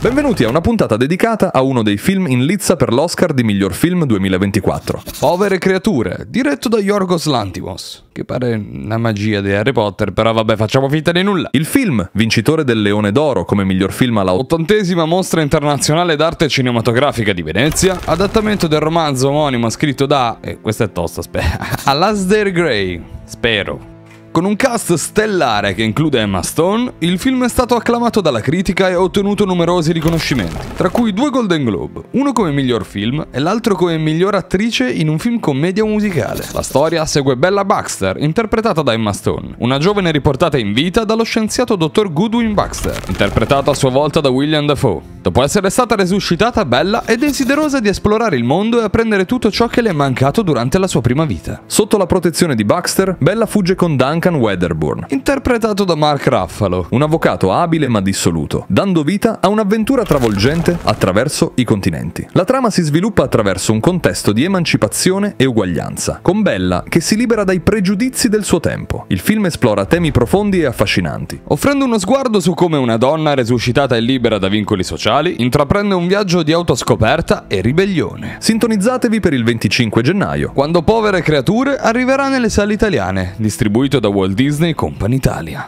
Benvenuti a una puntata dedicata a uno dei film in lizza per l'Oscar di miglior film 2024. Povere creature, diretto da Yorgos Lantimos. Che pare una magia di Harry Potter, però vabbè, facciamo finta di nulla. Il film, vincitore del Leone d'Oro come miglior film alla ottantesima Mostra Internazionale d'Arte Cinematografica di Venezia, adattamento del romanzo omonimo scritto da... Eh, questa è tosta, spero. Alasdair Gray, spero. Con un cast stellare che include Emma Stone, il film è stato acclamato dalla critica e ha ottenuto numerosi riconoscimenti, tra cui due Golden Globe, uno come miglior film e l'altro come miglior attrice in un film commedia musicale. La storia segue Bella Baxter, interpretata da Emma Stone, una giovane riportata in vita dallo scienziato dottor Goodwin Baxter, interpretata a sua volta da William Dafoe certo, può essere stata resuscitata bella e desiderosa di esplorare il mondo e apprendere tutto ciò che le è mancato durante la sua prima vita. Sotto la protezione di Baxter, Bella fugge con Duncan Wedderburn, interpretato da Mark Ruffalo, un avvocato abile ma dissoluto, dando vita a un'avventura travolgente attraverso i continenti. La trama si sviluppa attraverso un contesto di emancipazione e uguaglianza, con Bella che si libera dai pregiudizi del suo tempo. Il film esplora temi profondi e affascinanti, offrendo uno sguardo su come una donna resuscitata e libera da vincoli sociali musicali, intraprende un viaggio di autoscoperta e ribellione. Sintonizzatevi per il 25 gennaio, quando Povere Creature arriverà nelle sale italiane, distribuito da Walt Disney Company Italia.